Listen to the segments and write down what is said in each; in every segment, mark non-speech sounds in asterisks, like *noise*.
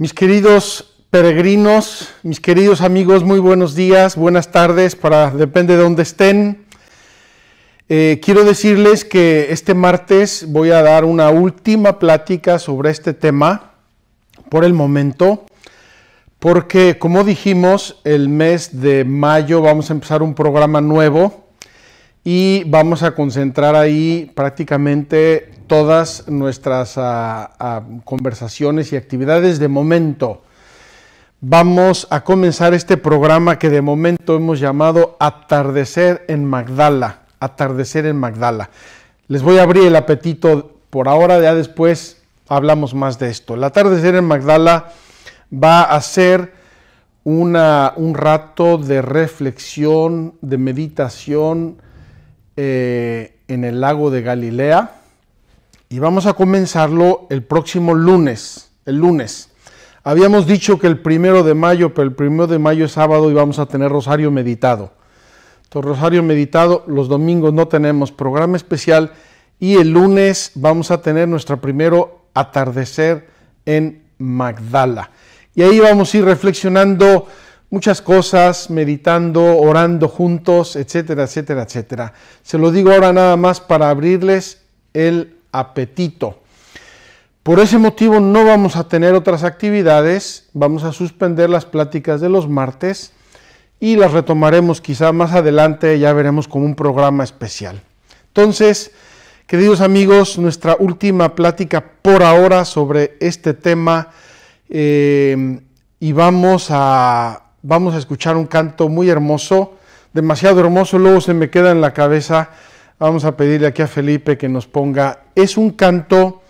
Mis queridos peregrinos, mis queridos amigos, muy buenos días, buenas tardes, para depende de dónde estén. Eh, quiero decirles que este martes voy a dar una última plática sobre este tema por el momento, porque como dijimos, el mes de mayo vamos a empezar un programa nuevo y vamos a concentrar ahí prácticamente todas nuestras ah, ah, conversaciones y actividades de momento. Vamos a comenzar este programa que de momento hemos llamado Atardecer en Magdala. Atardecer en Magdala. Les voy a abrir el apetito por ahora, ya después hablamos más de esto. El Atardecer en Magdala va a ser una, un rato de reflexión, de meditación, eh, en el lago de Galilea y vamos a comenzarlo el próximo lunes, el lunes. Habíamos dicho que el primero de mayo, pero el primero de mayo es sábado y vamos a tener Rosario Meditado. Rosario Meditado, los domingos no tenemos programa especial y el lunes vamos a tener nuestro primero atardecer en Magdala. Y ahí vamos a ir reflexionando muchas cosas, meditando, orando juntos, etcétera, etcétera, etcétera. Se lo digo ahora nada más para abrirles el apetito. Por ese motivo no vamos a tener otras actividades, vamos a suspender las pláticas de los martes y las retomaremos quizá más adelante, ya veremos como un programa especial. Entonces, queridos amigos, nuestra última plática por ahora sobre este tema eh, y vamos a vamos a escuchar un canto muy hermoso, demasiado hermoso, luego se me queda en la cabeza. Vamos a pedirle aquí a Felipe que nos ponga, es un canto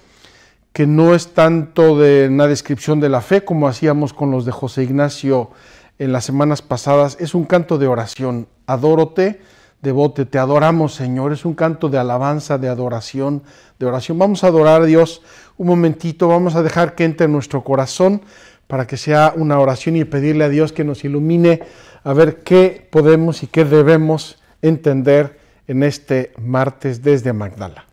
que no es tanto de una descripción de la fe como hacíamos con los de José Ignacio en las semanas pasadas, es un canto de oración, Adórote, devote, te adoramos Señor, es un canto de alabanza, de adoración, de oración. Vamos a adorar a Dios un momentito, vamos a dejar que entre en nuestro corazón para que sea una oración y pedirle a Dios que nos ilumine a ver qué podemos y qué debemos entender en este martes desde Magdala.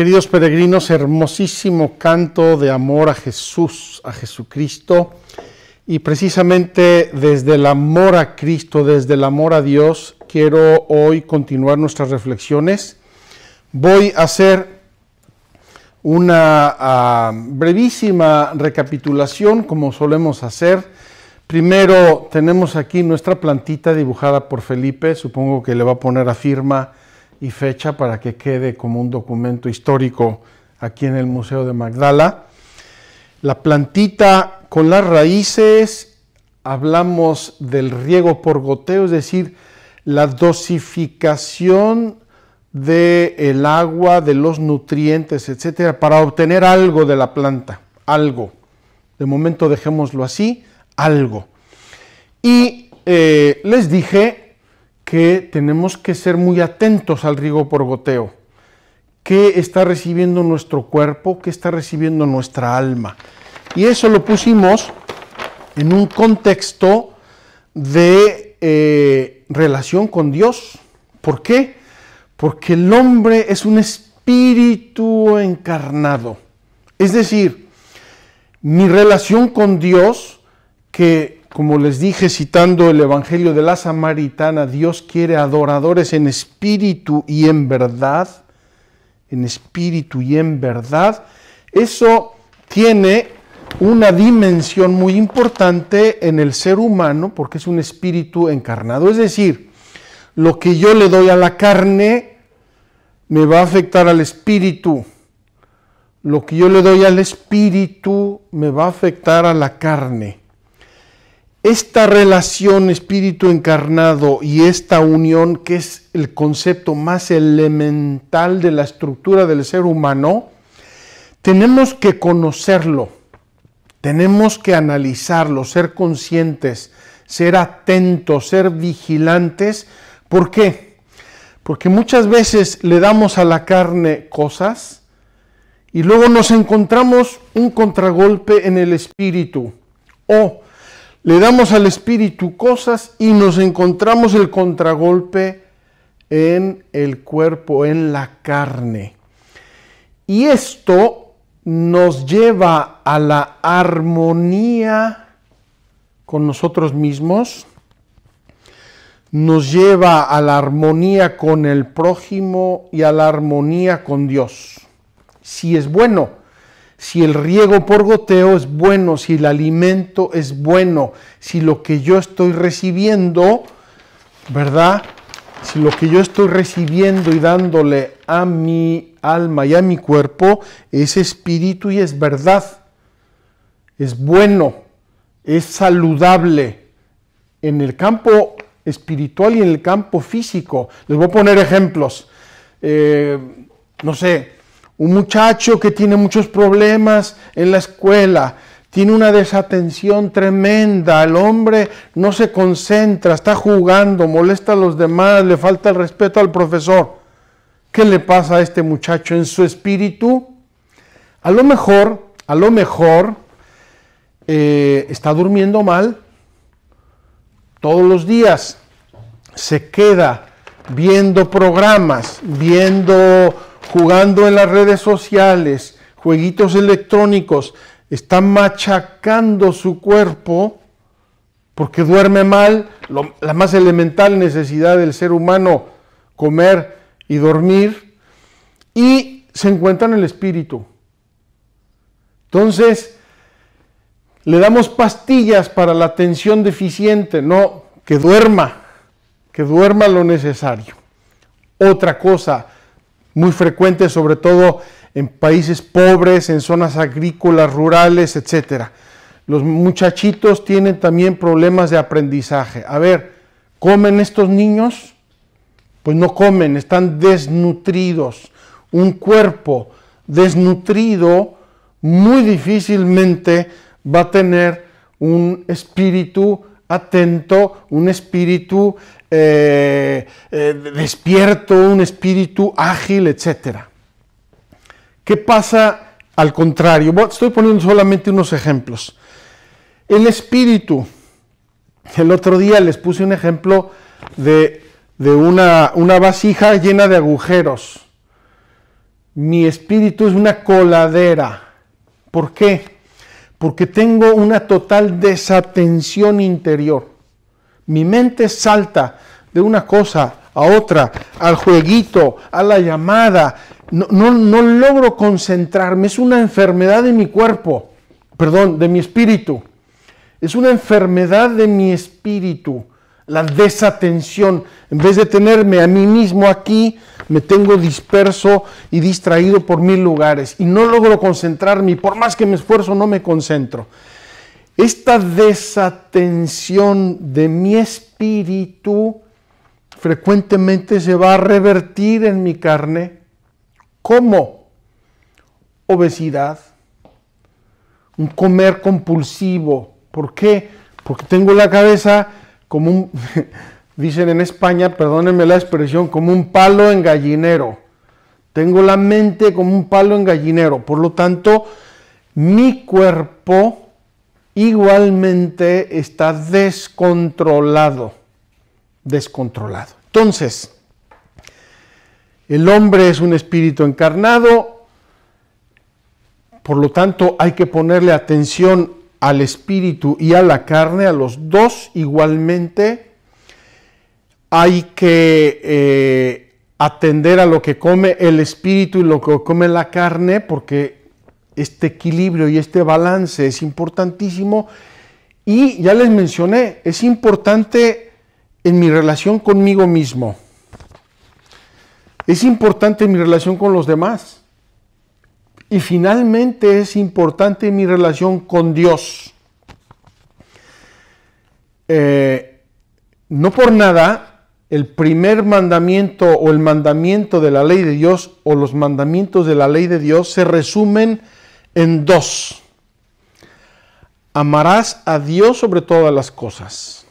Queridos peregrinos, hermosísimo canto de amor a Jesús, a Jesucristo. Y precisamente desde el amor a Cristo, desde el amor a Dios, quiero hoy continuar nuestras reflexiones. Voy a hacer una ah, brevísima recapitulación, como solemos hacer. Primero tenemos aquí nuestra plantita dibujada por Felipe, supongo que le va a poner a firma y fecha para que quede como un documento histórico aquí en el Museo de Magdala. La plantita con las raíces, hablamos del riego por goteo, es decir, la dosificación del el agua, de los nutrientes, etcétera, para obtener algo de la planta, algo. De momento dejémoslo así, algo. Y eh, les dije que tenemos que ser muy atentos al riego por goteo. ¿Qué está recibiendo nuestro cuerpo? ¿Qué está recibiendo nuestra alma? Y eso lo pusimos en un contexto de eh, relación con Dios. ¿Por qué? Porque el hombre es un espíritu encarnado. Es decir, mi relación con Dios, que como les dije citando el Evangelio de la Samaritana, Dios quiere adoradores en espíritu y en verdad, en espíritu y en verdad. Eso tiene una dimensión muy importante en el ser humano porque es un espíritu encarnado. Es decir, lo que yo le doy a la carne me va a afectar al espíritu. Lo que yo le doy al espíritu me va a afectar a la carne. Esta relación espíritu encarnado y esta unión, que es el concepto más elemental de la estructura del ser humano, tenemos que conocerlo, tenemos que analizarlo, ser conscientes, ser atentos, ser vigilantes. ¿Por qué? Porque muchas veces le damos a la carne cosas y luego nos encontramos un contragolpe en el espíritu o le damos al espíritu cosas y nos encontramos el contragolpe en el cuerpo, en la carne. Y esto nos lleva a la armonía con nosotros mismos, nos lleva a la armonía con el prójimo y a la armonía con Dios. Si es bueno, si el riego por goteo es bueno, si el alimento es bueno, si lo que yo estoy recibiendo, ¿verdad? Si lo que yo estoy recibiendo y dándole a mi alma y a mi cuerpo es espíritu y es verdad, es bueno, es saludable en el campo espiritual y en el campo físico. Les voy a poner ejemplos. Eh, no sé, un muchacho que tiene muchos problemas en la escuela, tiene una desatención tremenda, el hombre no se concentra, está jugando, molesta a los demás, le falta el respeto al profesor. ¿Qué le pasa a este muchacho en su espíritu? A lo mejor, a lo mejor, eh, está durmiendo mal todos los días, se queda viendo programas, viendo jugando en las redes sociales, jueguitos electrónicos, está machacando su cuerpo porque duerme mal, la más elemental necesidad del ser humano, comer y dormir, y se encuentra en el espíritu. Entonces, le damos pastillas para la atención deficiente, no, que duerma, que duerma lo necesario. Otra cosa, muy frecuente, sobre todo en países pobres, en zonas agrícolas, rurales, etc. Los muchachitos tienen también problemas de aprendizaje. A ver, ¿comen estos niños? Pues no comen, están desnutridos. Un cuerpo desnutrido muy difícilmente va a tener un espíritu atento, un espíritu eh, eh, despierto, un espíritu ágil, etc. ¿Qué pasa al contrario? estoy poniendo solamente unos ejemplos. El espíritu, el otro día les puse un ejemplo de, una, una vasija llena de agujeros. Mi espíritu es una coladera. ¿Por qué? porque tengo una total desatención interior. Mi mente salta de una cosa a otra, al jueguito, a la llamada. No, logro concentrarme. Es una enfermedad de mi cuerpo, perdón, de mi espíritu. Es una enfermedad de mi espíritu, la desatención. En vez de tenerme a mí mismo aquí, me tengo disperso y distraído por mil lugares y no logro concentrarme y por más que me esfuerzo no me concentro. Esta desatención de mi espíritu frecuentemente se va a revertir en mi carne como obesidad, un comer compulsivo. ¿Por qué? Porque tengo la cabeza como un... *laughs* dicen en España, perdónenme la expresión, como un palo en gallinero. Tengo la mente como un palo en gallinero. Por lo tanto, mi cuerpo igualmente está descontrolado. Descontrolado. Entonces, el hombre es un espíritu encarnado, por lo tanto hay que ponerle atención al espíritu y a la carne, a los dos igualmente hay que eh, atender a lo que come el espíritu y lo que come la carne, porque este equilibrio y este balance es importantísimo. Y ya les mencioné, es importante en mi relación conmigo mismo. Es importante en mi relación con los demás. Y finalmente es importante en mi relación con Dios. Eh, no por nada, el primer mandamiento o el mandamiento de la ley de Dios o los mandamientos de la ley de Dios se resumen en dos. Amarás a Dios sobre todas las cosas.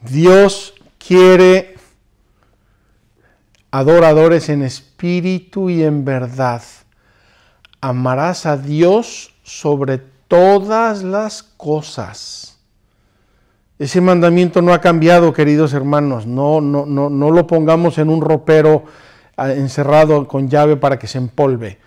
Dios quiere adoradores en espíritu y en verdad. Amarás a Dios sobre todas las cosas. Ese mandamiento no ha cambiado, queridos hermanos. No, no, no, no lo pongamos en un ropero ah, encerrado con llave para que se empolve.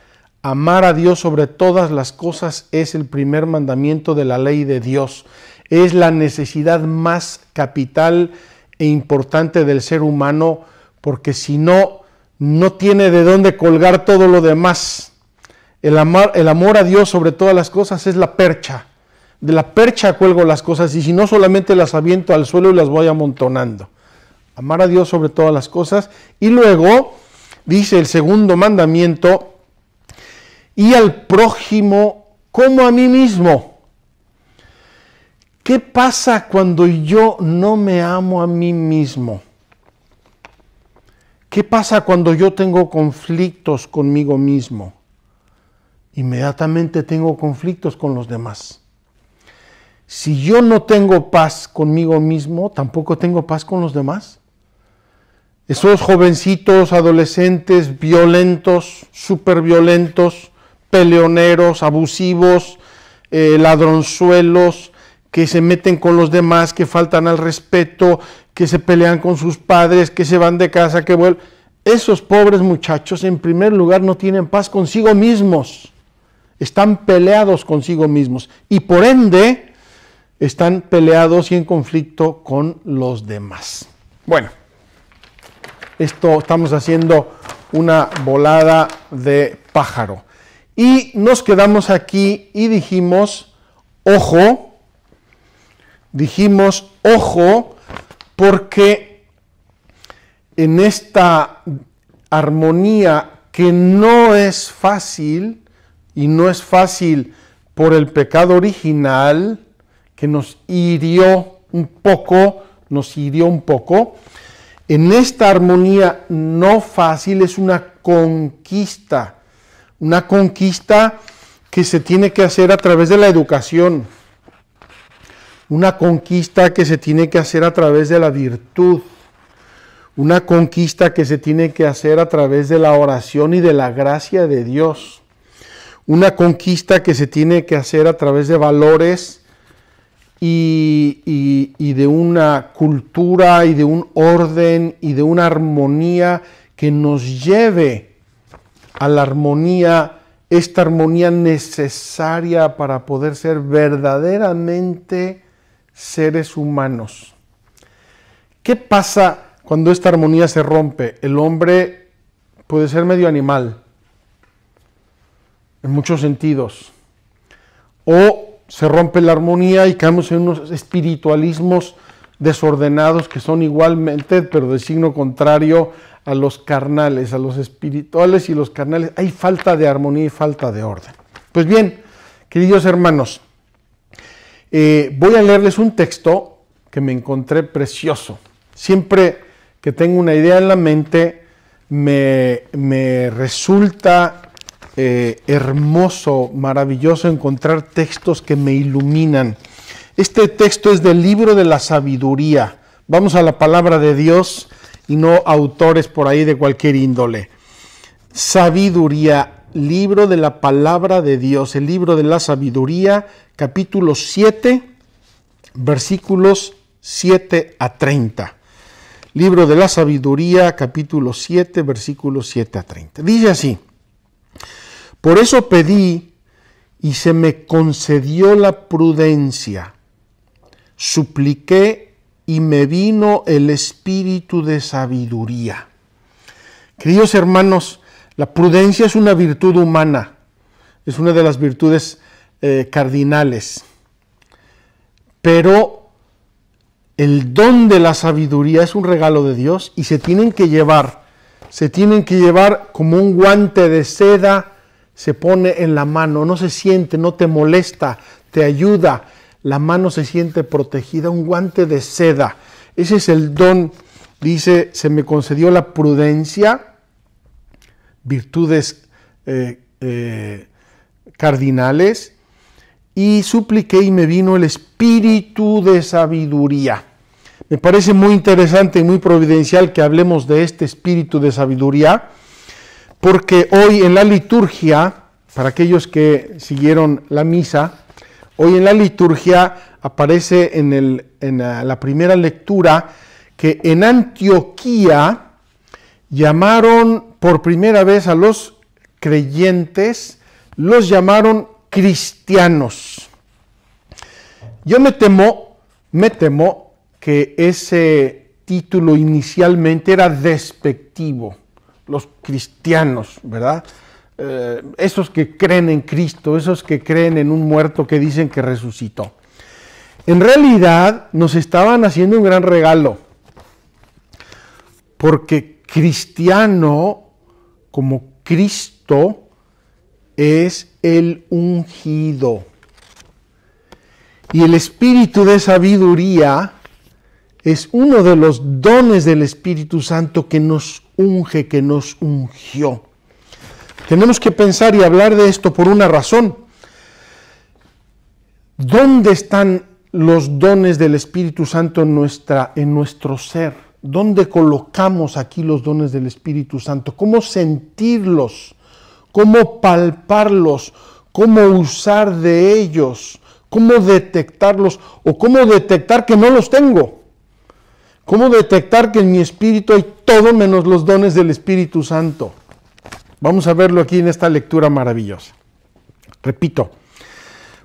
Amar a Dios sobre todas las cosas es el primer mandamiento de la ley de Dios. Es la necesidad más capital e importante del ser humano, porque si no, no tiene de dónde colgar todo lo demás. El amor, el amor a Dios sobre todas las cosas es la percha. De la percha cuelgo las cosas y si no solamente las aviento al suelo y las voy amontonando. Amar a Dios sobre todas las cosas. Y luego dice el segundo mandamiento, y al prójimo como a mí mismo. ¿Qué pasa cuando yo no me amo a mí mismo? ¿Qué pasa cuando yo tengo conflictos conmigo mismo? inmediatamente tengo conflictos con los demás. Si yo no tengo paz conmigo mismo, tampoco tengo paz con los demás. Esos jovencitos, adolescentes, violentos, súper violentos, peleoneros, abusivos, eh, ladronzuelos, que se meten con los demás, que faltan al respeto, que se pelean con sus padres, que se van de casa, que vuelven. Esos pobres muchachos en primer lugar no tienen paz consigo mismos están peleados consigo mismos y por ende están peleados y en conflicto con los demás. Bueno, esto estamos haciendo una volada de pájaro. Y nos quedamos aquí y dijimos, ojo, dijimos, ojo, porque en esta armonía que no es fácil, y no es fácil por el pecado original que nos hirió un poco, nos hirió un poco. En esta armonía no fácil es una conquista, una conquista que se tiene que hacer a través de la educación, una conquista que se tiene que hacer a través de la virtud, una conquista que se tiene que hacer a través de la oración y de la gracia de Dios una conquista que se tiene que hacer a través de valores y, de una cultura y de un orden y de una armonía que nos lleve a la armonía, esta armonía necesaria para poder ser verdaderamente seres humanos. ¿Qué pasa cuando esta armonía se rompe? El hombre puede ser medio animal, en muchos sentidos. O se rompe la armonía y caemos en unos espiritualismos desordenados que son igualmente, pero de signo contrario a los carnales, a los espirituales y los carnales. Hay falta de armonía y falta de orden. Pues bien, queridos hermanos, eh, voy a leerles un texto que me encontré precioso. Siempre que tengo una idea en la mente, me, me resulta eh, hermoso, maravilloso encontrar textos que me iluminan. Este texto es del libro de la sabiduría. Vamos a la palabra de Dios y no autores por ahí de cualquier índole. Sabiduría, libro de la palabra de Dios, el libro de la sabiduría, capítulo 7, versículos 7 a 30. Libro de la sabiduría, capítulo 7, versículos 7 a 30. Dice así, por eso pedí y se me concedió la prudencia. Supliqué y me vino el espíritu de sabiduría. Queridos hermanos, la prudencia es una virtud humana, es una de las virtudes eh, cardinales, pero el don de la sabiduría es un regalo de Dios y se tienen que llevar, se tienen que llevar como un guante de seda se pone en la mano, no se siente, no te molesta, te ayuda. La mano se siente protegida, un guante de seda. Ese es el don. Dice, se me concedió la prudencia, virtudes eh, eh, cardinales, y supliqué y me vino el espíritu de sabiduría. Me parece muy interesante y muy providencial que hablemos de este espíritu de sabiduría porque hoy en la liturgia, para aquellos que siguieron la misa, hoy en la liturgia aparece en, la primera lectura que en Antioquía llamaron por primera vez a los creyentes, los llamaron cristianos. Yo me temo, me temo que ese título inicialmente era despectivo los cristianos, ¿verdad? Eh, esos que creen en Cristo, esos que creen en un muerto que dicen que resucitó. En realidad nos estaban haciendo un gran regalo, porque cristiano como Cristo es el ungido. Y el espíritu de sabiduría es uno de los dones del Espíritu Santo que nos unge, que nos ungió. Tenemos que pensar y hablar de esto por una razón. ¿Dónde están los dones del Espíritu Santo en, nuestra, en nuestro ser? ¿Dónde colocamos aquí los dones del Espíritu Santo? ¿Cómo sentirlos? ¿Cómo palparlos? ¿Cómo usar de ellos? ¿Cómo detectarlos? ¿O cómo detectar que no los tengo? ¿Cómo detectar que en mi espíritu hay todo menos los dones del Espíritu Santo? Vamos a verlo aquí en esta lectura maravillosa. Repito,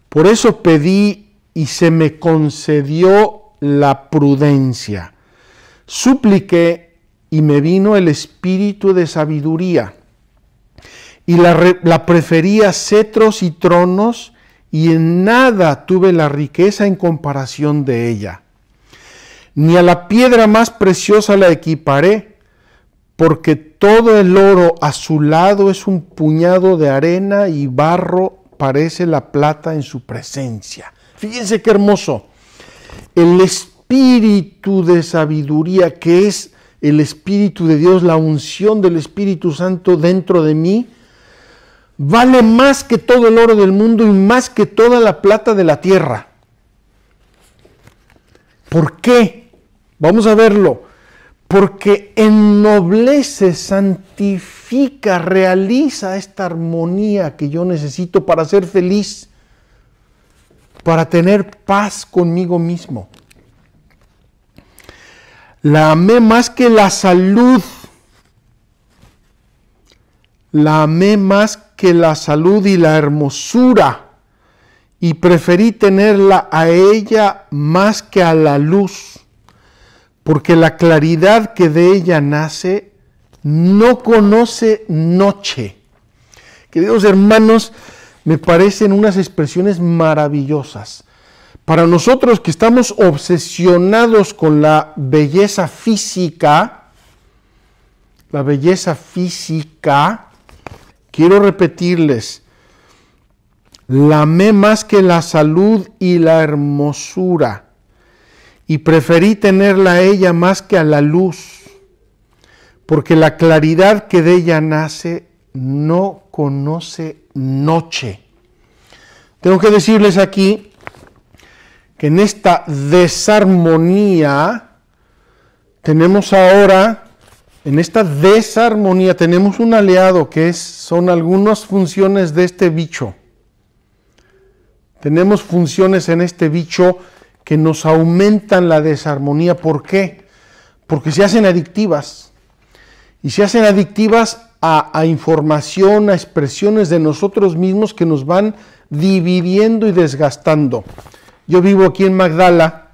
por eso pedí y se me concedió la prudencia. Supliqué y me vino el espíritu de sabiduría. Y la, la prefería cetros y tronos y en nada tuve la riqueza en comparación de ella ni a la piedra más preciosa la equiparé, porque todo el oro a su lado es un puñado de arena y barro parece la plata en su presencia. Fíjense qué hermoso. El espíritu de sabiduría, que es el espíritu de Dios, la unción del Espíritu Santo dentro de mí, vale más que todo el oro del mundo y más que toda la plata de la tierra. ¿Por qué? Vamos a verlo. Porque ennoblece, santifica, realiza esta armonía que yo necesito para ser feliz, para tener paz conmigo mismo. La amé más que la salud. La amé más que la salud y la hermosura. Y preferí tenerla a ella más que a la luz porque la claridad que de ella nace no conoce noche. Queridos hermanos, me parecen unas expresiones maravillosas. Para nosotros que estamos obsesionados con la belleza física, la belleza física, quiero repetirles, la más que la salud y la hermosura y preferí tenerla a ella más que a la luz, porque la claridad que de ella nace no conoce noche. Tengo que decirles aquí que en esta desarmonía tenemos ahora, en esta desarmonía tenemos un aliado que son algunas funciones de este bicho. Tenemos funciones en este bicho que nos aumentan la desarmonía. ¿Por qué? Porque se hacen adictivas. Y se hacen adictivas a, información, a expresiones de nosotros mismos que nos van dividiendo y desgastando. Yo vivo aquí en Magdala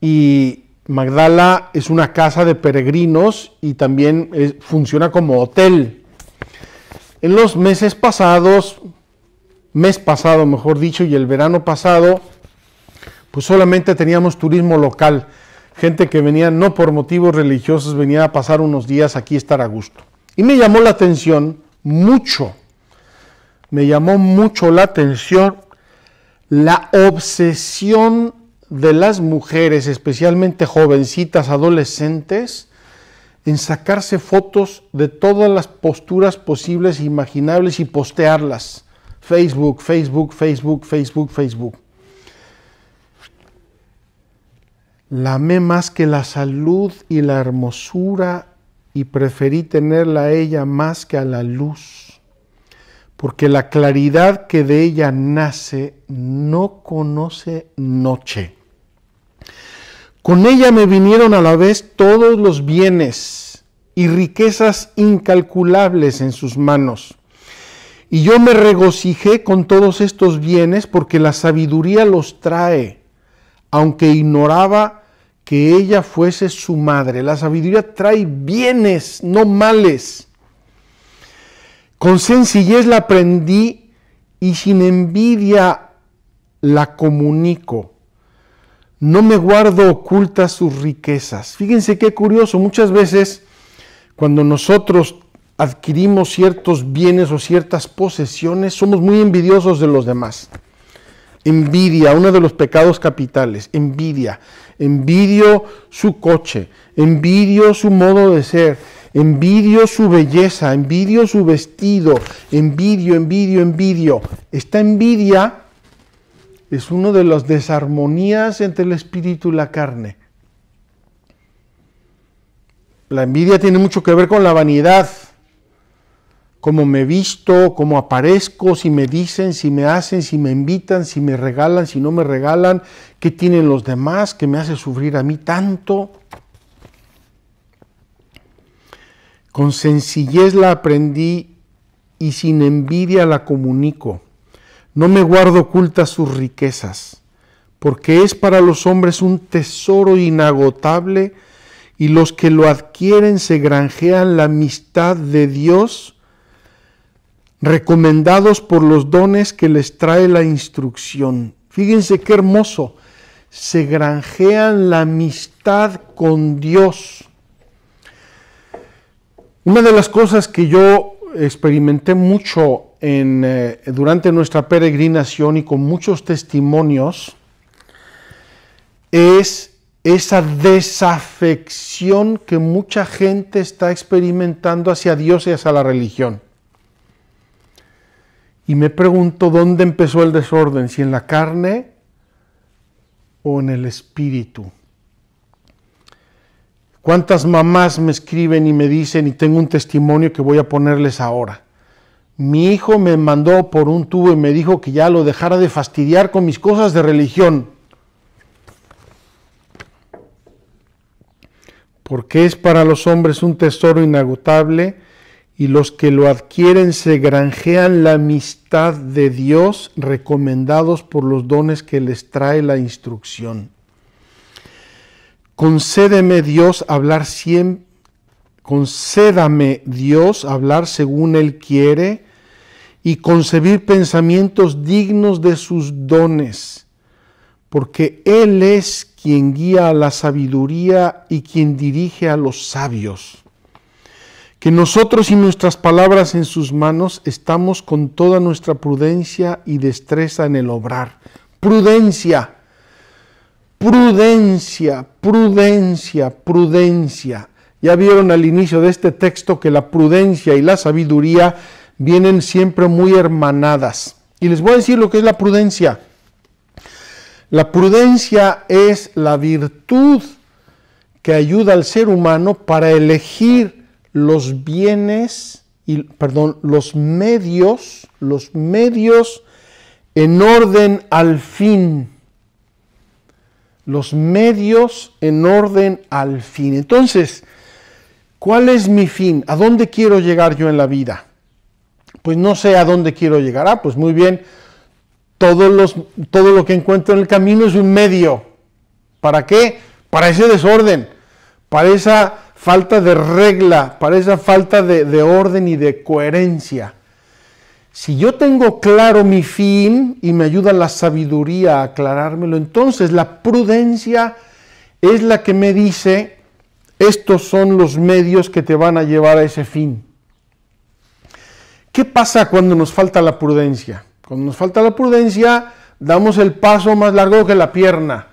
y Magdala es una casa de peregrinos y también funciona como hotel. En los meses pasados, mes pasado mejor dicho, y el verano pasado, pues solamente teníamos turismo local, gente que venía no por motivos religiosos, venía a pasar unos días aquí estar a gusto. Y me llamó la atención mucho, me llamó mucho la atención la obsesión de las mujeres, especialmente jovencitas, adolescentes, en sacarse fotos de todas las posturas posibles e imaginables y postearlas. Facebook, Facebook, Facebook, Facebook, Facebook. La amé más que la salud y la hermosura y preferí tenerla a ella más que a la luz, porque la claridad que de ella nace no conoce noche. Con ella me vinieron a la vez todos los bienes y riquezas incalculables en sus manos. Y yo me regocijé con todos estos bienes porque la sabiduría los trae, aunque ignoraba que ella fuese su madre. La sabiduría trae bienes, no males. Con sencillez la aprendí y sin envidia la comunico. No me guardo ocultas sus riquezas. Fíjense qué curioso, muchas veces cuando nosotros adquirimos ciertos bienes o ciertas posesiones, somos muy envidiosos de los demás. Envidia, uno de los pecados capitales, envidia envidio su coche, envidio su modo de ser, envidio su belleza, envidio su vestido, envidio, envidio, envidio. Esta envidia es una de las desarmonías entre el espíritu y la carne. La envidia tiene mucho que ver con la vanidad cómo me visto, cómo aparezco, si me dicen, si me hacen, si me invitan, si me regalan, si no me regalan, qué tienen los demás que me hace sufrir a mí tanto. Con sencillez la aprendí y sin envidia la comunico. No me guardo oculta sus riquezas, porque es para los hombres un tesoro inagotable y los que lo adquieren se granjean la amistad de Dios recomendados por los dones que les trae la instrucción. Fíjense qué hermoso. Se granjean la amistad con Dios. Una de las cosas que yo experimenté mucho en, eh, durante nuestra peregrinación y con muchos testimonios es esa desafección que mucha gente está experimentando hacia Dios y hacia la religión. Y me pregunto dónde empezó el desorden, si en la carne o en el espíritu. ¿Cuántas mamás me escriben y me dicen, y tengo un testimonio que voy a ponerles ahora? Mi hijo me mandó por un tubo y me dijo que ya lo dejara de fastidiar con mis cosas de religión. Porque es para los hombres un tesoro inagotable y los que lo adquieren se granjean la amistad de Dios recomendados por los dones que les trae la instrucción. Concédeme Dios hablar siempre, concédame Dios hablar según Él quiere y concebir pensamientos dignos de sus dones, porque Él es quien guía a la sabiduría y quien dirige a los sabios que nosotros y nuestras palabras en sus manos estamos con toda nuestra prudencia y destreza en el obrar. Prudencia, prudencia, prudencia, prudencia. Ya vieron al inicio de este texto que la prudencia y la sabiduría vienen siempre muy hermanadas. Y les voy a decir lo que es la prudencia. La prudencia es la virtud que ayuda al ser humano para elegir los bienes, y, perdón, los medios, los medios en orden al fin. Los medios en orden al fin. Entonces, ¿cuál es mi fin? ¿A dónde quiero llegar yo en la vida? Pues no sé a dónde quiero llegar. Ah, pues muy bien, los, todo lo que encuentro en el camino es un medio. ¿Para qué? Para ese desorden, para esa falta de regla, para esa falta de, de orden y de coherencia. Si yo tengo claro mi fin y me ayuda la sabiduría a aclarármelo, entonces la prudencia es la que me dice, estos son los medios que te van a llevar a ese fin. ¿Qué pasa cuando nos falta la prudencia? Cuando nos falta la prudencia, damos el paso más largo que la pierna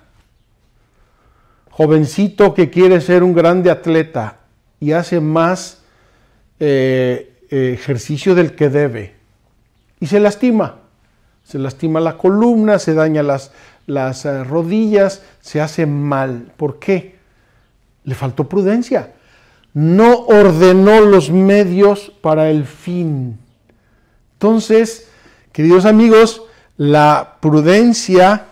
jovencito que quiere ser un grande atleta y hace más eh, eh, ejercicio del que debe y se lastima. Se lastima la columna, se daña las, las eh, rodillas, se hace mal. ¿Por qué? Le faltó prudencia. No ordenó los medios para el fin. Entonces, queridos amigos, la prudencia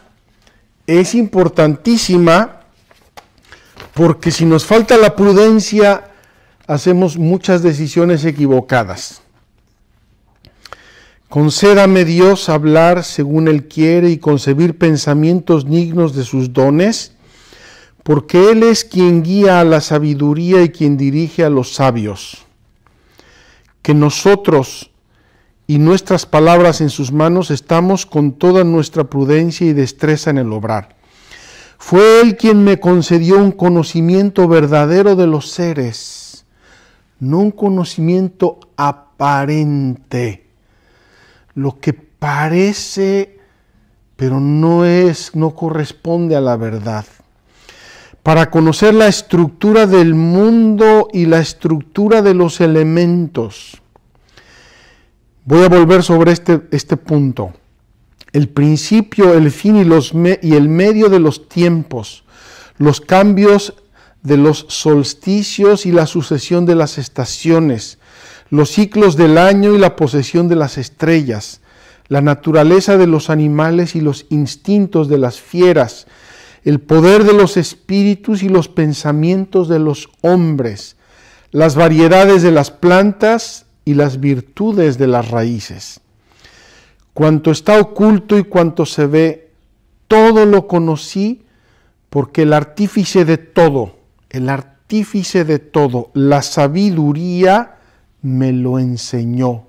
es importantísima porque si nos falta la prudencia, hacemos muchas decisiones equivocadas. Concédame Dios hablar según Él quiere y concebir pensamientos dignos de sus dones, porque Él es quien guía a la sabiduría y quien dirige a los sabios. Que nosotros y nuestras palabras en sus manos estamos con toda nuestra prudencia y destreza en el obrar fue Él quien me concedió un conocimiento verdadero de los seres, no un conocimiento aparente. Lo que parece, pero no es, no corresponde a la verdad. Para conocer la estructura del mundo y la estructura de los elementos. Voy a volver sobre este, este punto el principio, el fin y, el medio de los tiempos, los cambios de los solsticios y la sucesión de las estaciones, los ciclos del año y la posesión de las estrellas, la naturaleza de los animales y los instintos de las fieras, el poder de los espíritus y los pensamientos de los hombres, las variedades de las plantas y las virtudes de las raíces cuanto está oculto y cuanto se ve, todo lo conocí porque el artífice de todo, el artífice de todo, la sabiduría me lo enseñó.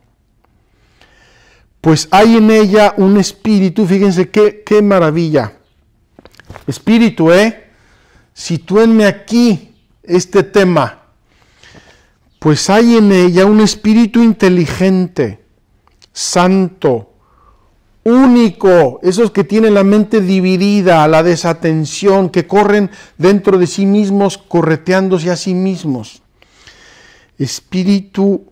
Pues hay en ella un espíritu, fíjense qué, qué maravilla. Espíritu, ¿eh? Sitúenme aquí este tema. Pues hay en ella un espíritu inteligente, santo, único, esos que tienen la mente dividida, la desatención, que corren dentro de sí mismos, correteándose a sí mismos. Espíritu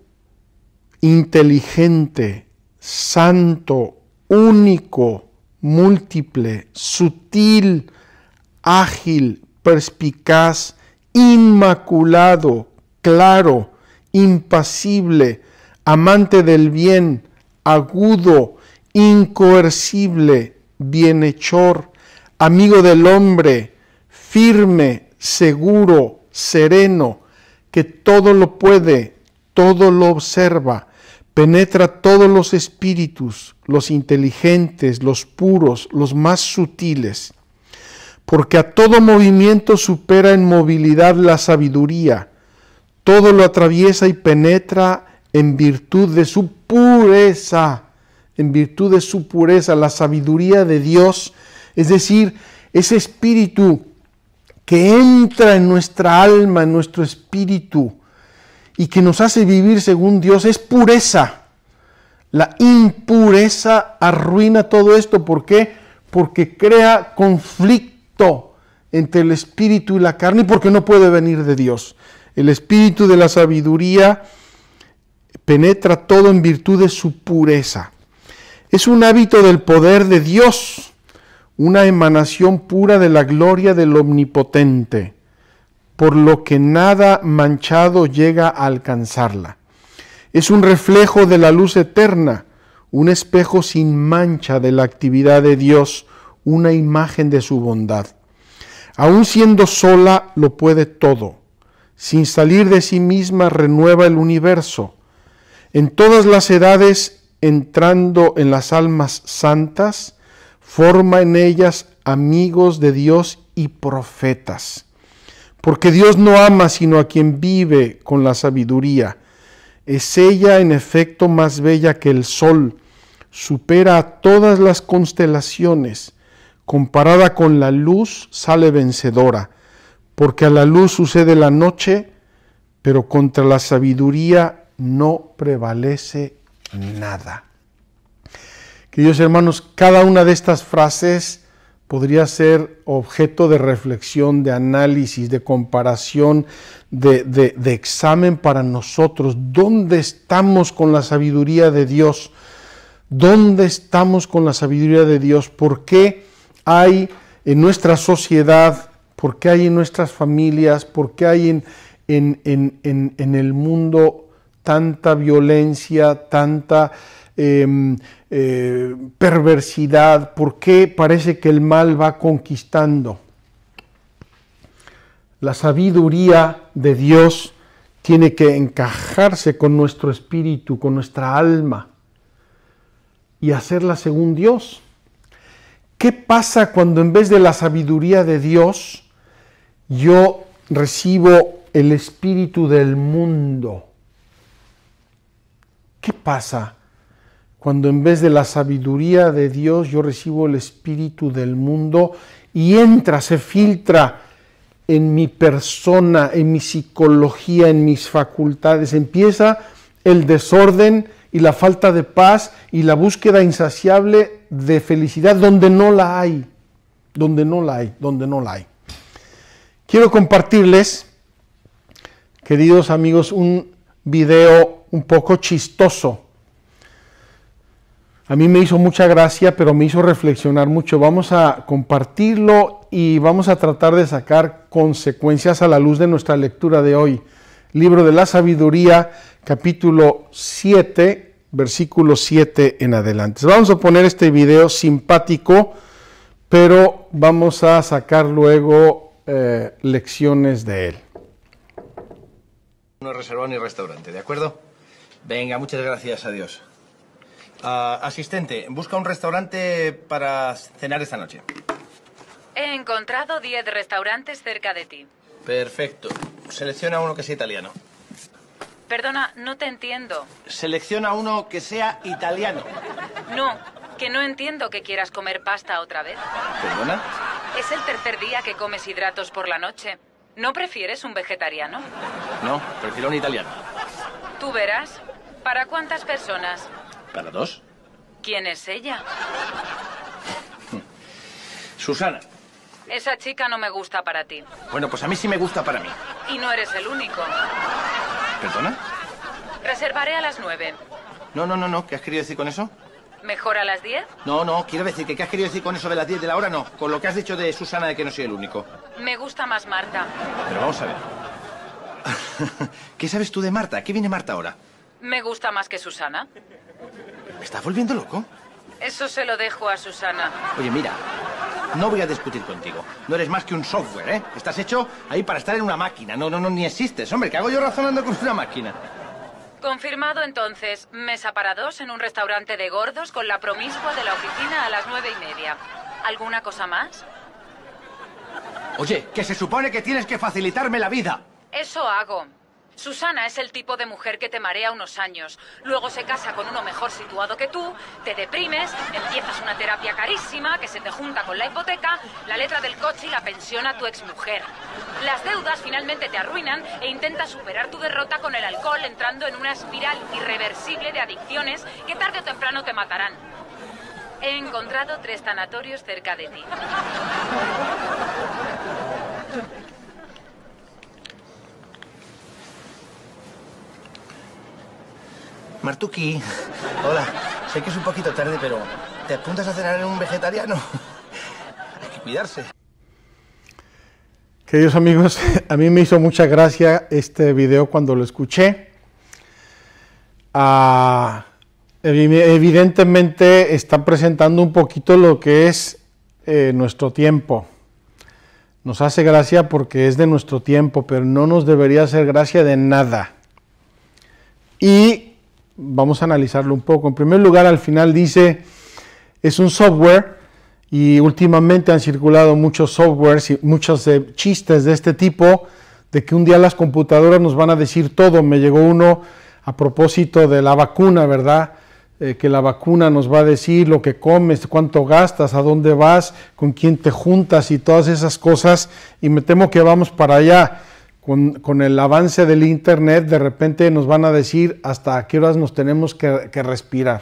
inteligente, santo, único, múltiple, sutil, ágil, perspicaz, inmaculado, claro, impasible, amante del bien, agudo, incoercible, bienhechor, amigo del hombre, firme, seguro, sereno, que todo lo puede, todo lo observa, penetra todos los espíritus, los inteligentes, los puros, los más sutiles, porque a todo movimiento supera en movilidad la sabiduría, todo lo atraviesa y penetra en virtud de su pureza en virtud de su pureza, la sabiduría de Dios, es decir, ese espíritu que entra en nuestra alma, en nuestro espíritu, y que nos hace vivir según Dios, es pureza. La impureza arruina todo esto. ¿Por qué? Porque crea conflicto entre el espíritu y la carne, porque no puede venir de Dios. El espíritu de la sabiduría penetra todo en virtud de su pureza. Es un hábito del poder de Dios, una emanación pura de la gloria del Omnipotente, por lo que nada manchado llega a alcanzarla. Es un reflejo de la luz eterna, un espejo sin mancha de la actividad de Dios, una imagen de su bondad. Aun siendo sola, lo puede todo. Sin salir de sí misma, renueva el universo. En todas las edades entrando en las almas santas, forma en ellas amigos de Dios y profetas. Porque Dios no ama sino a quien vive con la sabiduría. Es ella en efecto más bella que el sol, supera a todas las constelaciones, comparada con la luz sale vencedora, porque a la luz sucede la noche, pero contra la sabiduría no prevalece nada. Queridos hermanos, cada una de estas frases podría ser objeto de reflexión, de análisis, de comparación, de, examen para nosotros. ¿Dónde estamos con la sabiduría de Dios? ¿Dónde estamos con la sabiduría de Dios? ¿Por qué hay en nuestra sociedad, por qué hay en nuestras familias, por qué hay en, en el mundo tanta violencia, tanta em, eh, perversidad? ¿Por qué parece que el mal va conquistando? La sabiduría de Dios tiene que encajarse con nuestro espíritu, con nuestra alma y hacerla según Dios. ¿Qué pasa cuando en vez de la sabiduría de Dios, yo recibo el espíritu del mundo? ¿Qué pasa cuando en vez de la sabiduría de Dios yo recibo el espíritu del mundo y entra, se filtra en mi persona, en mi psicología, en mis facultades? Empieza el desorden y la falta de paz y la búsqueda insaciable de felicidad donde no la hay, donde no la hay, donde no la hay. Quiero compartirles, queridos amigos, un video un poco chistoso. A mí me hizo mucha gracia, pero me hizo reflexionar mucho. Vamos a compartirlo y vamos a tratar de sacar consecuencias a la luz de nuestra lectura de hoy. Libro de la Sabiduría, capítulo 7, versículo 7 en adelante. Vamos a poner este video simpático, pero vamos a sacar luego eh, lecciones de él. No he reservado ni restaurante, ¿de acuerdo? Venga, muchas gracias, adiós. Ah, asistente, busca un restaurante para cenar esta noche. He encontrado 10 restaurantes cerca de ti. Perfecto. Selecciona uno que sea italiano. Perdona, no te entiendo. Selecciona uno que sea italiano. No, que no entiendo que quieras comer pasta otra vez. ¿Perdona? Es el tercer día que comes hidratos por la noche. ¿No prefieres un vegetariano? No, prefiero un italiano. Tú verás, ¿Para cuántas personas? Para dos. ¿Quién es ella? *laughs* Susana. Esa chica no me gusta para ti. Bueno, pues a mí sí me gusta para mí. Y no eres el único. ¿Perdona? Reservaré a las nueve. No, no, no, no. ¿Qué has querido decir con eso? ¿Mejor a las diez? No, no. Quiero decir que ¿qué has querido decir con eso de las diez de la hora? No. Con lo que has dicho de Susana de que no soy el único. Me gusta más Marta. Pero vamos a ver. *laughs* ¿Qué sabes tú de Marta? ¿Qué viene Marta ahora? ¿Me gusta más que Susana? ¿Me estás volviendo loco? Eso se lo dejo a Susana. Oye, mira, no voy a discutir contigo. No eres más que un software, ¿eh? Estás hecho ahí para estar en una máquina. No, no, no, ni existes. Hombre, ¿qué hago yo razonando con una máquina? Confirmado entonces, mesa para dos en un restaurante de gordos con la promiscua de la oficina a las nueve y media. ¿Alguna cosa más? Oye, que se supone que tienes que facilitarme la vida. Eso hago. Susana es el tipo de mujer que te marea unos años, luego se casa con uno mejor situado que tú, te deprimes, empiezas una terapia carísima que se te junta con la hipoteca, la letra del coche y la pensión a tu exmujer. Las deudas finalmente te arruinan e intentas superar tu derrota con el alcohol entrando en una espiral irreversible de adicciones que tarde o temprano te matarán. He encontrado tres tanatorios cerca de ti. Martuki, hola. Sé que es un poquito tarde, pero ¿te apuntas a cenar en un vegetariano? *laughs* Hay que cuidarse. Queridos amigos, a mí me hizo mucha gracia este video cuando lo escuché. Ah, evidentemente está presentando un poquito lo que es eh, nuestro tiempo. Nos hace gracia porque es de nuestro tiempo, pero no nos debería hacer gracia de nada. Y vamos a analizarlo un poco. En primer lugar, al final dice, es un software y últimamente han circulado muchos softwares y muchos eh, chistes de este tipo, de que un día las computadoras nos van a decir todo. Me llegó uno a propósito de la vacuna, ¿verdad? Eh, que la vacuna nos va a decir lo que comes, cuánto gastas, a dónde vas, con quién te juntas y todas esas cosas. Y me temo que vamos para allá con, el avance del Internet, de repente nos van a decir hasta qué horas nos tenemos que, respirar.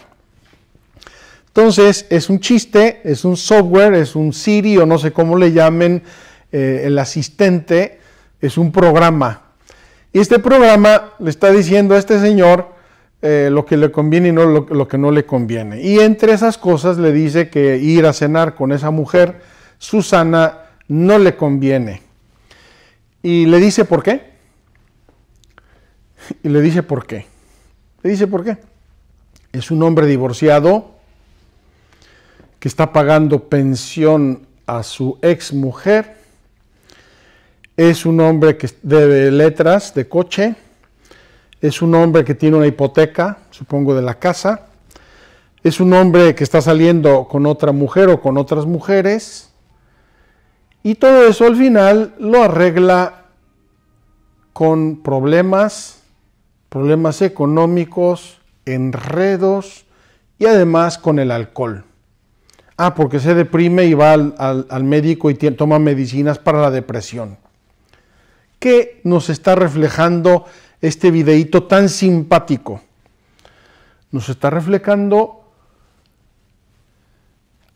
Entonces, es un chiste, es un software, es un Siri o no sé cómo le llamen, eh, el asistente, es un programa. Y este programa le está diciendo a este señor eh, lo que le conviene y no, lo, que no le conviene. Y entre esas cosas le dice que ir a cenar con esa mujer, Susana, no le conviene. Y le dice por qué. Y le dice por qué. Le dice por qué. Es un hombre divorciado que está pagando pensión a su ex mujer. Es un hombre que debe letras de coche. Es un hombre que tiene una hipoteca, supongo, de la casa. Es un hombre que está saliendo con otra mujer o con otras mujeres y todo eso al final lo arregla con problemas, problemas económicos, enredos y además con el alcohol. Ah, porque se deprime y va al, médico y toma medicinas para la depresión. ¿Qué nos está reflejando este videíto tan simpático? Nos está reflejando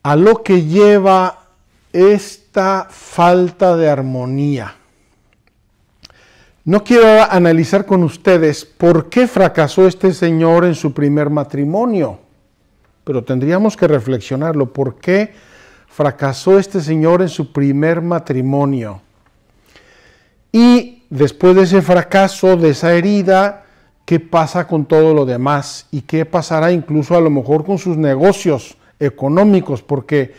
a lo que lleva este esta falta de armonía. No quiero analizar con ustedes por qué fracasó este señor en su primer matrimonio, pero tendríamos que reflexionarlo. ¿Por qué fracasó este señor en su primer matrimonio? Y después de ese fracaso, de esa herida, ¿qué pasa con todo lo demás? ¿Y qué pasará incluso a lo mejor con sus negocios económicos? Porque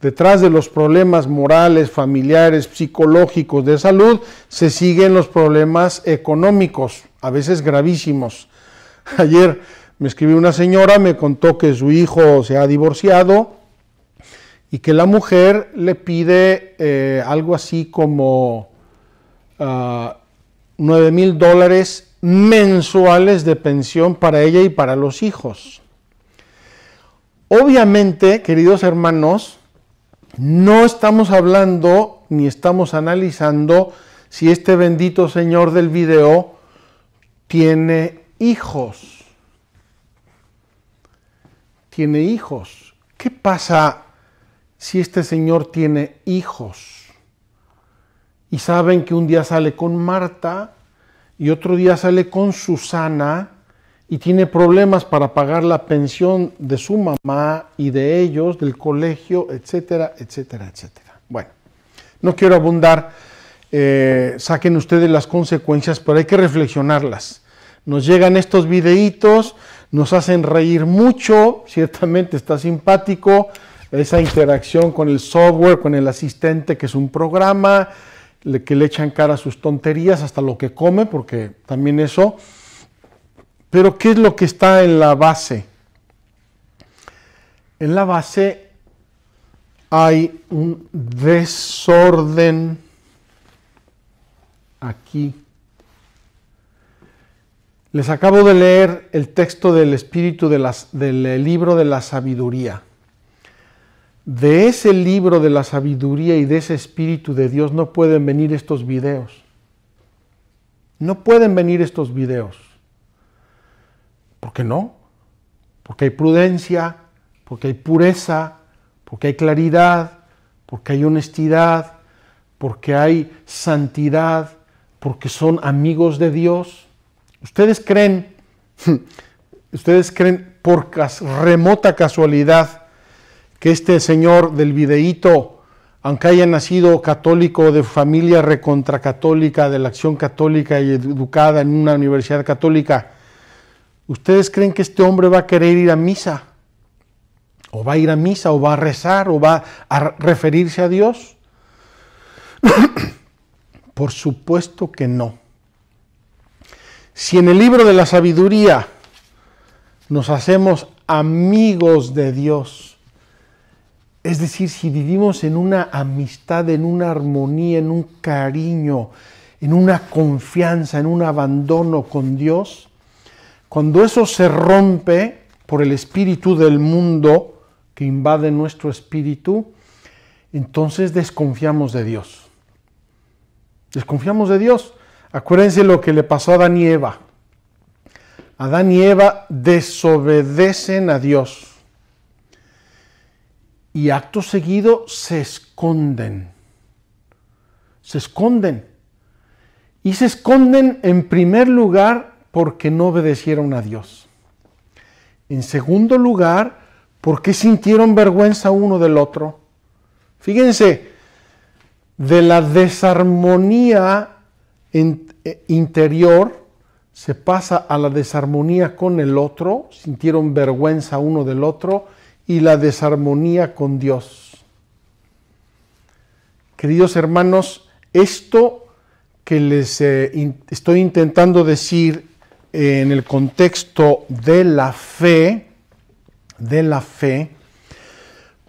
Detrás de los problemas morales, familiares, psicológicos, de salud, se siguen los problemas económicos, a veces gravísimos. *laughs* Ayer me escribió una señora, me contó que su hijo se ha divorciado y que la mujer le pide eh, algo así como 9 ah, mil dólares mensuales de pensión para ella y para los hijos. Obviamente, queridos hermanos, no estamos hablando ni estamos analizando si este bendito señor del video tiene hijos. Tiene hijos. ¿Qué pasa si este señor tiene hijos? Y saben que un día sale con Marta y otro día sale con Susana y tiene problemas para pagar la pensión de su mamá y de ellos, del colegio, etcétera, etcétera, etcétera. Bueno, no quiero abundar, eh, saquen ustedes las consecuencias, pero hay que reflexionarlas. Nos llegan estos videitos, nos hacen reír mucho, ciertamente está simpático esa interacción con el software, con el asistente, que es un programa, que le echan cara a sus tonterías, hasta lo que come, porque también eso pero ¿qué es lo que está en la base? En la base hay un desorden aquí. Les acabo de leer el texto del espíritu del libro de la sabiduría. De ese libro de la sabiduría y de ese espíritu de Dios no pueden venir estos videos. No pueden venir estos videos. ¿Por qué no? Porque hay prudencia, porque hay pureza, porque hay claridad, porque hay honestidad, porque hay santidad, porque son amigos de Dios. ¿Ustedes creen, *laughs* ustedes creen por remota casualidad que este señor del videíto, aunque haya nacido católico de familia recontracatólica, de la acción católica y educada en una universidad católica, ¿Ustedes creen que este hombre va a querer ir a misa? ¿O va a ir a misa? ¿O va a rezar? ¿O va a referirse a Dios? *coughs* Por supuesto que no. Si en el libro de la sabiduría nos hacemos amigos de Dios, es decir, si vivimos en una amistad, en una armonía, en un cariño, en una confianza, en un abandono con Dios, cuando eso se rompe por el espíritu del mundo que invade nuestro espíritu, entonces desconfiamos de Dios. Desconfiamos de Dios. Acuérdense lo que le pasó a Adán y Eva. Adán y Eva desobedecen a Dios y acto seguido se esconden. Se esconden. Y se esconden en primer lugar porque no obedecieron a Dios. En segundo lugar, porque sintieron vergüenza uno del otro. Fíjense, de la desarmonía eh, interior se pasa a la desarmonía con el otro, sintieron vergüenza uno del otro, y la desarmonía con Dios. Queridos hermanos, esto que les eh, estoy intentando decir en el contexto de la fe, de la fe,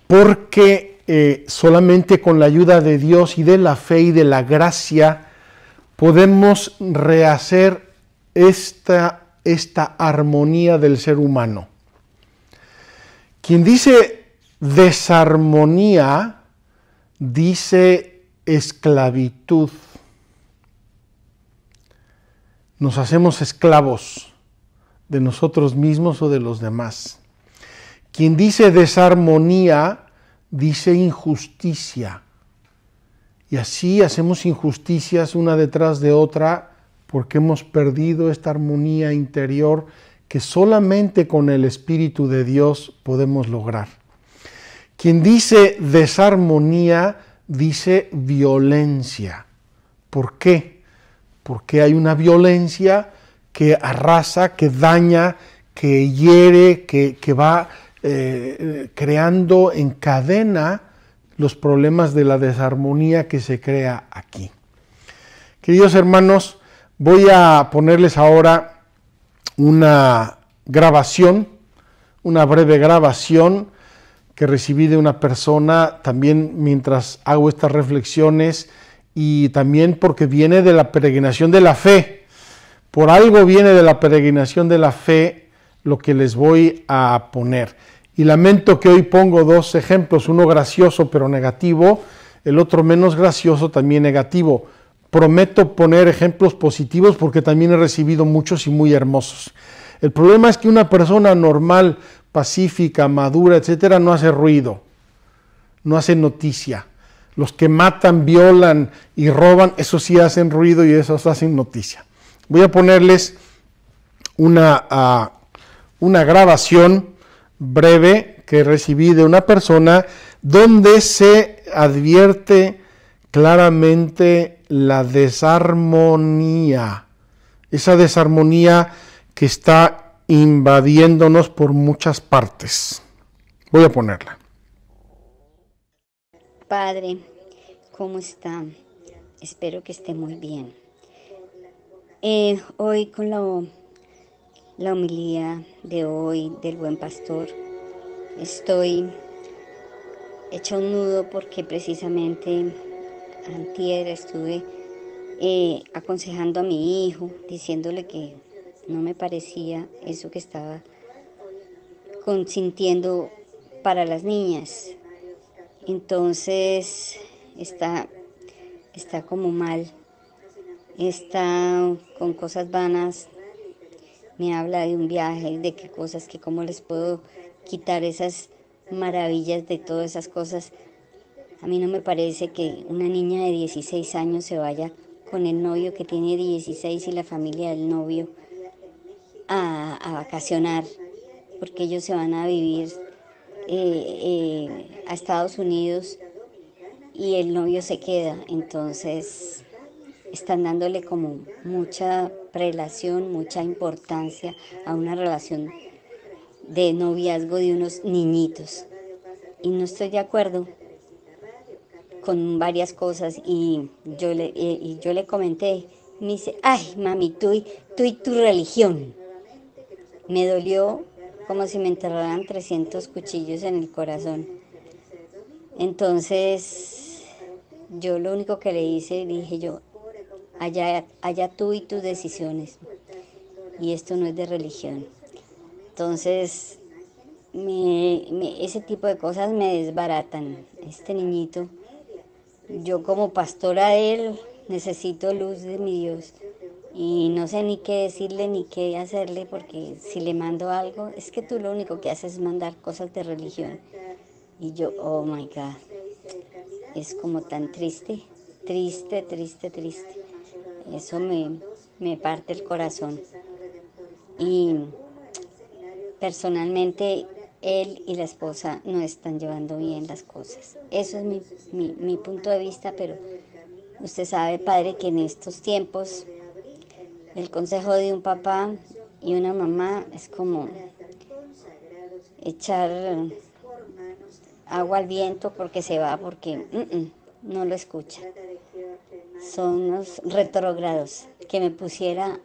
porque eh, solamente con la ayuda de Dios y de la fe y de la gracia podemos rehacer esta, esta armonía del ser humano. Quien dice desarmonía, dice esclavitud nos hacemos esclavos de nosotros mismos o de los demás. Quien dice desarmonía, dice injusticia. Y así hacemos injusticias una detrás de otra porque hemos perdido esta armonía interior que solamente con el Espíritu de Dios podemos lograr. Quien dice desarmonía, dice violencia. ¿Por qué? porque hay una violencia que arrasa, que daña, que hiere, que, va eh, creando en cadena los problemas de la desarmonía que se crea aquí. Queridos hermanos, voy a ponerles ahora una grabación, una breve grabación que recibí de una persona también mientras hago estas reflexiones y también porque viene de la peregrinación de la fe. Por algo viene de la peregrinación de la fe lo que les voy a poner. Y lamento que hoy pongo dos ejemplos, uno gracioso pero negativo, el otro menos gracioso también negativo. Prometo poner ejemplos positivos porque también he recibido muchos y muy hermosos. El problema es que una persona normal, pacífica, madura, etcétera, no hace ruido, no hace noticia los que matan, violan y roban, eso sí hacen ruido y esos hacen noticia. Voy a ponerles una, ah, una grabación breve que recibí de una persona donde se advierte claramente la desarmonía, esa desarmonía que está invadiéndonos por muchas partes. Voy a ponerla. Padre, ¿cómo está? Espero que esté muy bien. Eh, hoy con la, la homilía de hoy del buen pastor, estoy hecho un nudo porque precisamente antier estuve eh, aconsejando a mi hijo, diciéndole que no me parecía eso que estaba consintiendo para las niñas, entonces está, está como mal, está con cosas vanas, me habla de un viaje, de qué cosas, que cómo les puedo quitar esas maravillas de todas esas cosas. A mí no me parece que una niña de 16 años se vaya con el novio que tiene 16 y la familia del novio a, a vacacionar, porque ellos se van a vivir eh, eh, a Estados Unidos y el novio se queda. Entonces están dándole como mucha prelación mucha importancia a una relación de noviazgo de unos niñitos. Y no estoy de acuerdo con varias cosas y yo le, y yo le comenté, me dice, ay mami, tú, tú y tu religión. Me dolió como si me enterraran 300 cuchillos en el corazón. Entonces, yo lo único que le hice, dije yo, allá, allá tú y tus decisiones. Y esto no es de religión. Entonces, ese tipo de cosas me desbaratan. Este niñito, yo como pastora de él, necesito luz de mi Dios y no sé ni qué decirle ni qué hacerle porque si le mando algo, es que tú lo único que haces es mandar cosas de religión. Y yo, oh my God, es como tan triste, triste, triste, triste. Eso me, me parte el corazón. Y personalmente él y la esposa no están llevando bien las cosas. Eso es mi, mi, mi punto de vista, pero usted sabe, padre, que en estos tiempos el consejo de un papá y una mamá es como echar eh, agua al viento porque se va, porque no lo escucha. Son unos retrógrados que me pusiera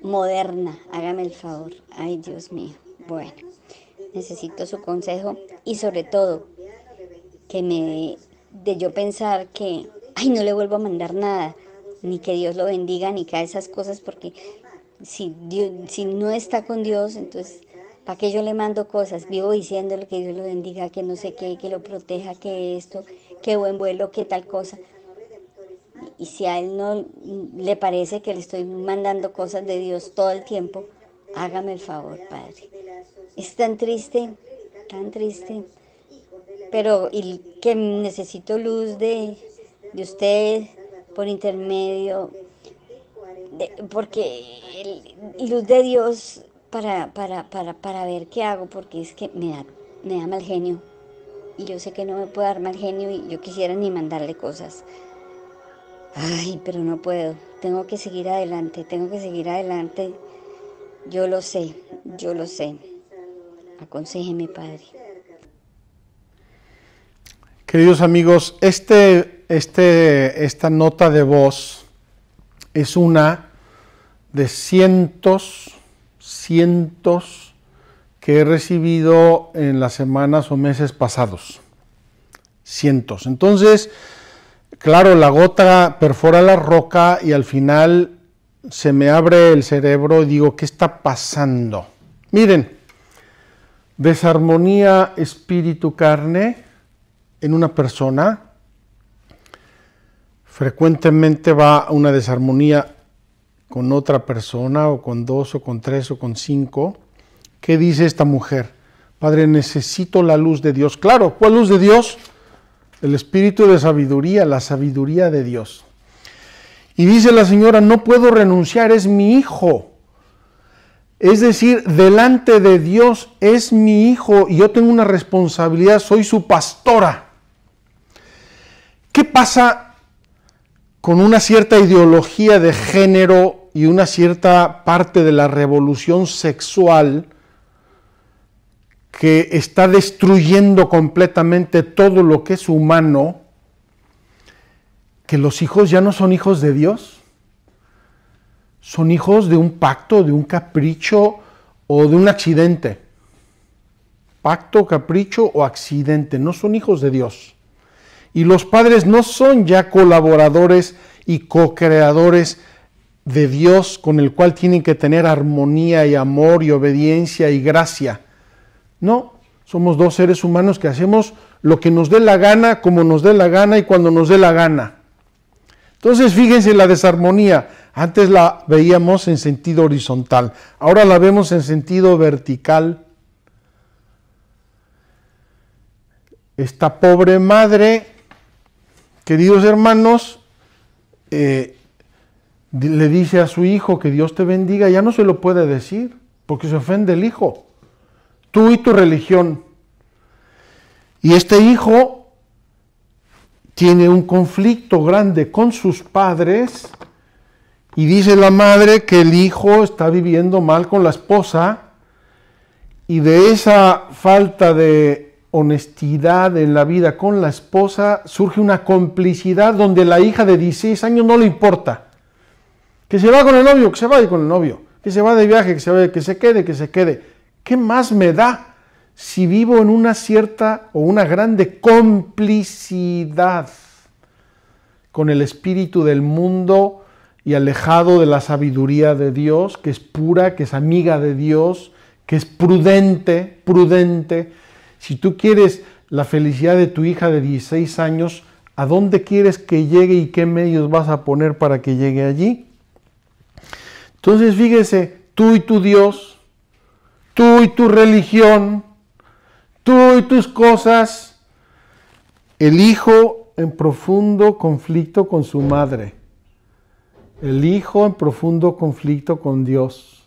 moderna. Hágame el favor. Ay, Dios mío. Bueno, necesito su consejo y sobre todo que me de yo pensar que, ay, no le vuelvo a mandar nada ni que Dios lo bendiga, ni que haga esas cosas, porque si, si no está con Dios, entonces, ¿para qué yo le mando cosas? Vivo diciéndole que Dios lo bendiga, que no sé qué, que lo proteja, que esto, que buen vuelo, qué tal cosa. Y si a él no le parece que le estoy mandando cosas de Dios todo el tiempo, hágame el favor, Padre. Es tan triste, tan triste. Pero y que necesito luz de, de usted, por intermedio, porque luz de Dios para, para, ver qué hago, porque es que me da, me da mal genio. Y yo sé que no me puedo dar mal genio y yo quisiera ni mandarle cosas. Ay, pero no puedo. Tengo que seguir adelante, tengo que seguir adelante. Yo lo sé, yo lo sé. mi Padre. Queridos amigos, este, este, esta nota de voz es una de cientos, cientos que he recibido en las semanas o meses pasados. Cientos. Entonces, claro, la gota perfora la roca y al final se me abre el cerebro y digo, ¿qué está pasando? Miren, desarmonía espíritu-carne en una persona, frecuentemente va a una desarmonía con otra persona o con dos o con tres o con cinco. ¿Qué dice esta mujer? Padre, necesito la luz de Dios. Claro, ¿cuál luz de Dios? El espíritu de sabiduría, la sabiduría de Dios. Y dice la señora, no puedo renunciar, es mi hijo. Es decir, delante de Dios es mi hijo y yo tengo una responsabilidad, soy su pastora. ¿Qué pasa con una cierta ideología de género y una cierta parte de la revolución sexual que está destruyendo completamente todo lo que es humano? Que los hijos ya no son hijos de Dios, son hijos de un pacto, de un capricho o de un accidente pacto, capricho o accidente, no son hijos de Dios y los padres no son ya colaboradores y co-creadores de Dios con el cual tienen que tener armonía y amor y obediencia y gracia. No, somos dos seres humanos que hacemos lo que nos dé la gana, como nos dé la gana y cuando nos dé la gana. Entonces fíjense la desarmonía. Antes la veíamos en sentido horizontal, ahora la vemos en sentido vertical. Esta pobre madre Queridos hermanos, eh, le dice a su hijo que Dios te bendiga, ya no se lo puede decir, porque se ofende el hijo. Tú y tu religión. Y este hijo tiene un conflicto grande con sus padres y dice la madre que el hijo está viviendo mal con la esposa y de esa falta de honestidad en la vida con la esposa, surge una complicidad donde la hija de 16 años no le importa. Que se va con el novio, que se vaya con el novio. Que se va de viaje, que se, vaya, que se quede, que se quede. ¿Qué más me da si vivo en una cierta o una grande complicidad con el espíritu del mundo y alejado de la sabiduría de Dios, que es pura, que es amiga de Dios, que es prudente, prudente? Si tú quieres la felicidad de tu hija de 16 años, ¿a dónde quieres que llegue y qué medios vas a poner para que llegue allí? Entonces fíjese, tú y tu Dios, tú y tu religión, tú y tus cosas, el hijo en profundo conflicto con su madre, el hijo en profundo conflicto con Dios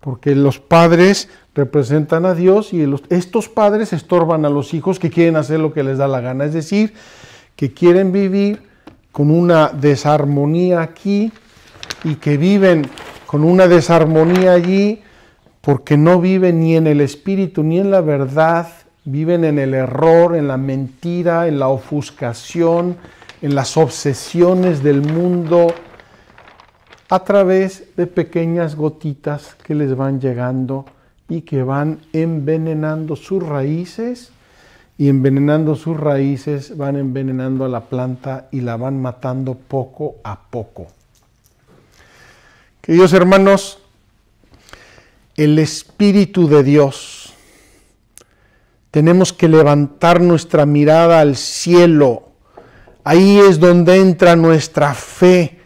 porque los padres representan a Dios y estos padres estorban a los hijos que quieren hacer lo que les da la gana, es decir, que quieren vivir con una desarmonía aquí y que viven con una desarmonía allí porque no viven ni en el espíritu ni en la verdad, viven en el error, en la mentira, en la ofuscación, en las obsesiones del mundo, a través de pequeñas gotitas que les van llegando y que van envenenando sus raíces y envenenando sus raíces van envenenando a la planta y la van matando poco a poco. Queridos hermanos, el Espíritu de Dios, tenemos que levantar nuestra mirada al cielo. Ahí es donde entra nuestra fe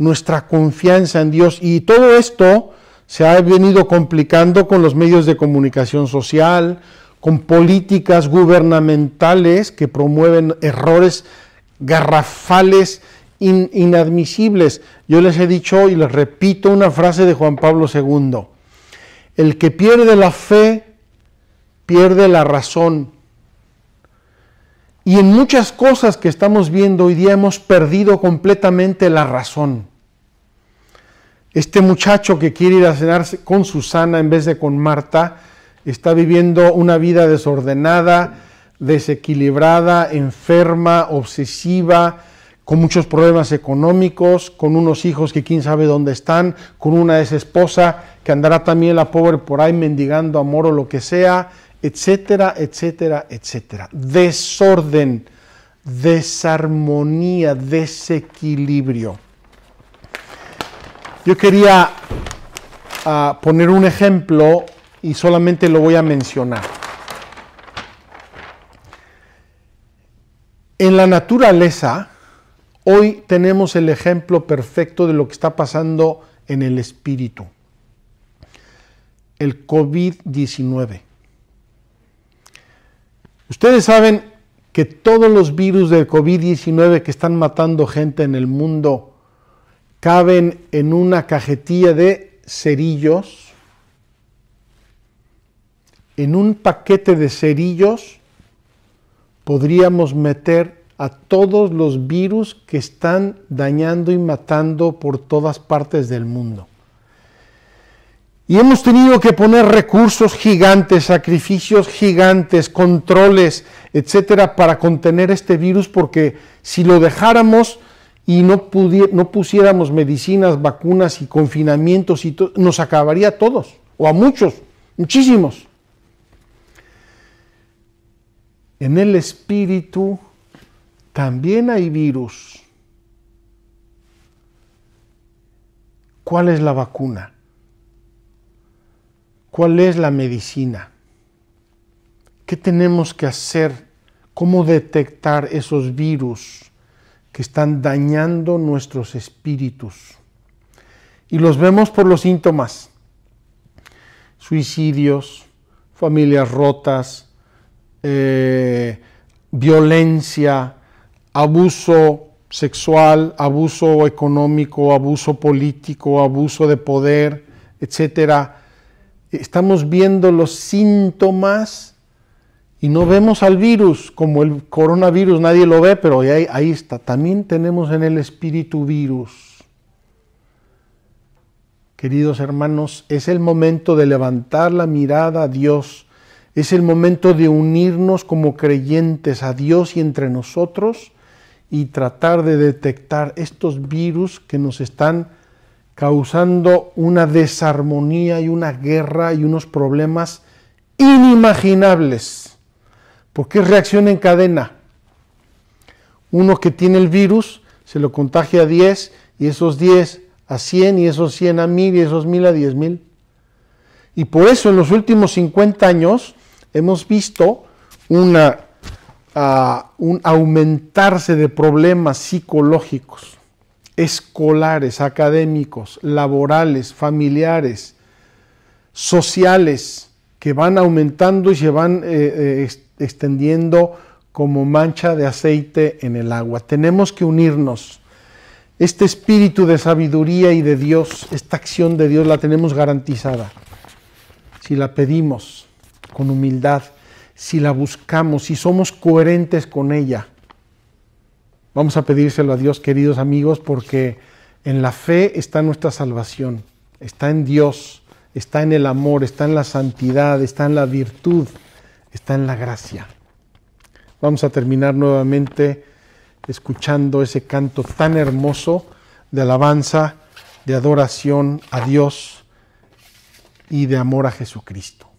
nuestra confianza en Dios. Y todo esto se ha venido complicando con los medios de comunicación social, con políticas gubernamentales que promueven errores garrafales inadmisibles. Yo les he dicho y les repito una frase de Juan Pablo II. El que pierde la fe, pierde la razón y en muchas cosas que estamos viendo hoy día hemos perdido completamente la razón. Este muchacho que quiere ir a cenar con Susana en vez de con Marta está viviendo una vida desordenada, desequilibrada, enferma, obsesiva, con muchos problemas económicos, con unos hijos que quién sabe dónde están, con una ex esposa que andará también la pobre por ahí mendigando amor o lo que sea, etcétera, etcétera, etcétera. Desorden, desarmonía, desequilibrio. Yo quería ah, poner un ejemplo y solamente lo voy a mencionar. En la naturaleza, hoy tenemos el ejemplo perfecto de lo que está pasando en el espíritu. El COVID-19. Ustedes saben que todos los virus del COVID-19 que están matando gente en el mundo caben en una cajetilla de cerillos, en un paquete de cerillos podríamos meter a todos los virus que están dañando y matando por todas partes del mundo. Y hemos tenido que poner recursos gigantes, sacrificios gigantes, controles, etcétera, para contener este virus, porque si lo dejáramos y no, no pusiéramos medicinas, vacunas y confinamientos, y nos acabaría a todos, o a muchos, muchísimos. En el espíritu también hay virus. ¿Cuál es la vacuna? ¿Cuál es la medicina? ¿Qué tenemos que hacer? ¿Cómo detectar esos virus que están dañando nuestros espíritus? Y los vemos por los síntomas. Suicidios, familias rotas, eh, violencia, abuso sexual, abuso económico, abuso político, abuso de poder, etcétera estamos viendo los síntomas y no vemos al virus, como el coronavirus nadie lo ve, pero ahí, está. También tenemos en el espíritu virus. Queridos hermanos, es el momento de levantar la mirada a Dios. Es el momento de unirnos como creyentes a Dios y entre nosotros y tratar de detectar estos virus que nos están causando una desarmonía y una guerra y unos problemas inimaginables, porque es reacción en cadena. Uno que tiene el virus se lo contagia a 10 y esos 10 a 100 y esos 100 a 1000 y esos 1000 a 10000. Y por eso en los últimos 50 años hemos visto una, ah, un aumentarse de problemas psicológicos escolares, académicos, laborales, familiares, sociales, que van aumentando y se van eh, eh, extendiendo como mancha de aceite en el agua. Tenemos que unirnos. Este espíritu de sabiduría y de Dios, esta acción de Dios la tenemos garantizada. Si la pedimos con humildad, si la buscamos, si somos coherentes con ella, Vamos a pedírselo a Dios, queridos amigos, porque en la fe está nuestra salvación, está en Dios, está en el amor, está en la santidad, está en la virtud, está en la gracia. Vamos a terminar nuevamente escuchando ese canto tan hermoso de alabanza, de adoración a Dios y de amor a Jesucristo.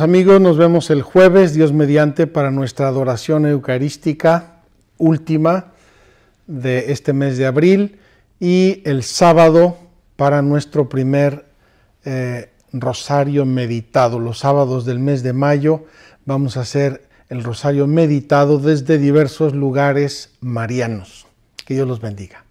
amigos, nos vemos el jueves, Dios mediante, para nuestra adoración eucarística última de este mes de abril y el sábado para nuestro primer eh, rosario meditado. Los sábados del mes de mayo vamos a hacer el rosario meditado desde diversos lugares marianos. Que Dios los bendiga.